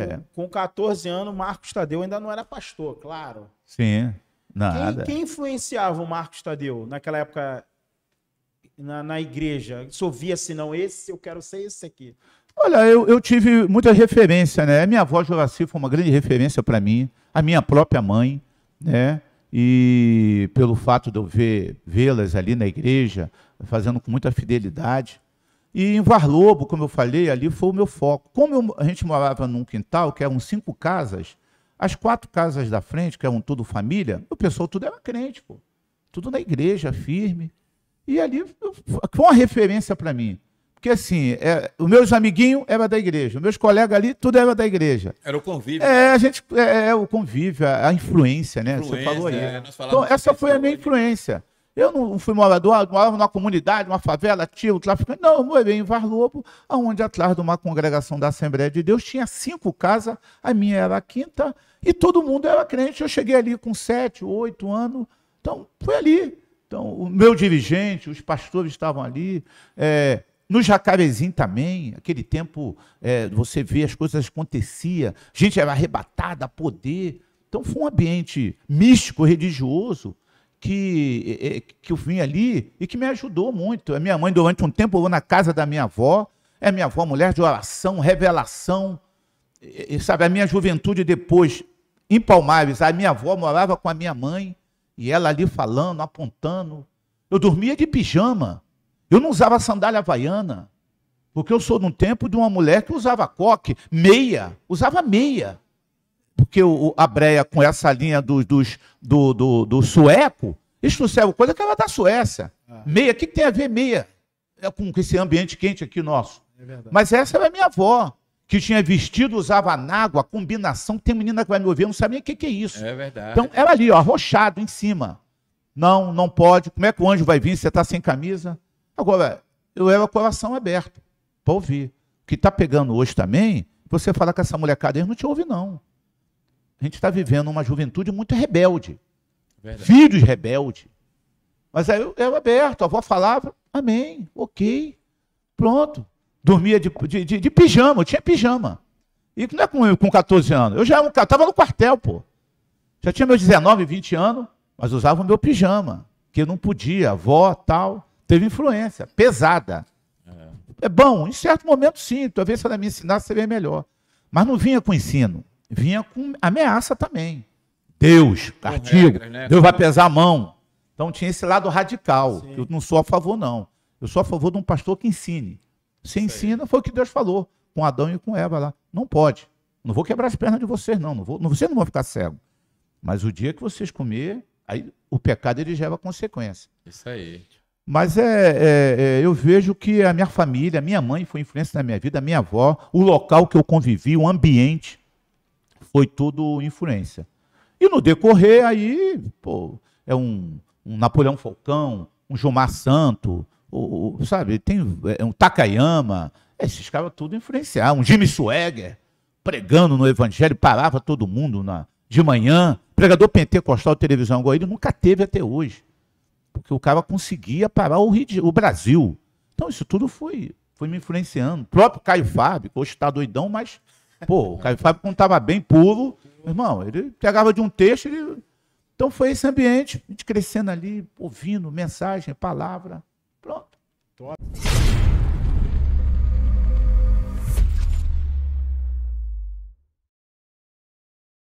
É. Com, 14 anos, Marcos Tadeu ainda não era pastor, claro. Sim, nada. Quem, quem influenciava o Marcos Tadeu naquela época na, na igreja? Se ouvia se não esse, eu quero ser esse aqui. Olha, eu, eu tive muita referência, né? Minha avó Joraci foi uma grande referência para mim, a minha própria mãe, né? E pelo fato de eu vê-las ali na igreja, fazendo com muita fidelidade, e em Varlobo, como eu falei, ali foi o meu foco. Como eu, a gente morava num quintal, que eram cinco casas, as quatro casas da frente, que eram tudo família, o pessoal tudo era crente, pô. Tudo na igreja, firme. E ali foi uma referência para mim. Porque assim, é, os meus amiguinhos eram da igreja, os meus colegas ali, tudo era da igreja. Era o convívio. É, a gente, é, é o convívio, a, a influência, né? Influência, Você falou aí. É, então, essa foi a minha influência. Eu não fui morador, morava numa comunidade, numa favela, tio, traficante. Não, eu morei em Varlobo, onde atrás de uma congregação da Assembleia de Deus tinha cinco casas, a minha era a quinta, e todo mundo era crente. Eu cheguei ali com sete, oito anos. Então, foi ali. Então, o meu dirigente, os pastores estavam ali. É, no Jacarezinho também, aquele tempo, é, você vê as coisas acontecia, gente era arrebatada, poder. Então, foi um ambiente místico, religioso, que, que eu vim ali e que me ajudou muito. A minha mãe, durante um tempo, eu vou na casa da minha avó. É minha avó, mulher de oração, revelação. E, sabe, a minha juventude depois, em Palmares, a minha avó morava com a minha mãe e ela ali falando, apontando. Eu dormia de pijama. Eu não usava sandália havaiana. Porque eu sou de um tempo de uma mulher que usava coque, meia, usava meia que o, a Breia, com essa linha dos, dos do, do, do, sueco, isso não serve coisa que ela da Suécia. É. Meia, o que, tem a ver meia é com esse ambiente quente aqui nosso? É Mas essa é a minha avó, que tinha vestido, usava nágua, combinação. Tem menina que vai me ouvir, não sabe nem o que, que é isso. É verdade. Então, ela ali, ó, arrochado em cima. Não, não pode. Como é que o anjo vai vir se você está sem camisa? Agora, eu era coração aberto para ouvir. O que está pegando hoje também, você fala com essa molecada, eles não te ouvem, não a gente está vivendo uma juventude muito rebelde. Verdade. Filhos rebeldes. Mas aí eu, eu aberto, a avó falava, amém, ok, pronto. Dormia de, de, de, de pijama, eu tinha pijama. E não é com, com 14 anos, eu já estava no quartel, pô. Já tinha meus 19, 20 anos, mas usava o meu pijama, que eu não podia, avó, tal. Teve influência, pesada. É, é bom, em certo momento sim, talvez se ela me ensinar seria melhor. Mas não vinha com ensino vinha com ameaça também. Deus, artigo regras, né? Deus vai pesar a mão. Então tinha esse lado radical, que eu não sou a favor, não. Eu sou a favor de um pastor que ensine. Se ensina, foi o que Deus falou com Adão e com Eva lá. Não pode. Não vou quebrar as pernas de vocês, não. não, vou, não vocês não vão ficar cego. Mas o dia que vocês comer, aí o pecado ele gera consequência. Isso aí. Mas é, é, é, eu vejo que a minha família, a minha mãe foi influência na minha vida, a minha avó, o local que eu convivi, o ambiente foi tudo influência. E no decorrer, aí, pô, é um, um Napoleão Falcão, um Gilmar Santo, o, o, sabe, tem é, um Takayama, esses caras tudo influenciar. Um Jimmy Swagger pregando no Evangelho, parava todo mundo na, de manhã. Pregador pentecostal televisão agora, ele nunca teve até hoje. Porque o cara conseguia parar o, Rio, o Brasil. Então isso tudo foi, foi me influenciando. O próprio Caio Fábio, hoje está doidão, mas Pô, o Caio Fábio, contava bem puro, irmão, ele pegava de um texto, ele... então foi esse ambiente, a gente crescendo ali, ouvindo mensagem, palavra.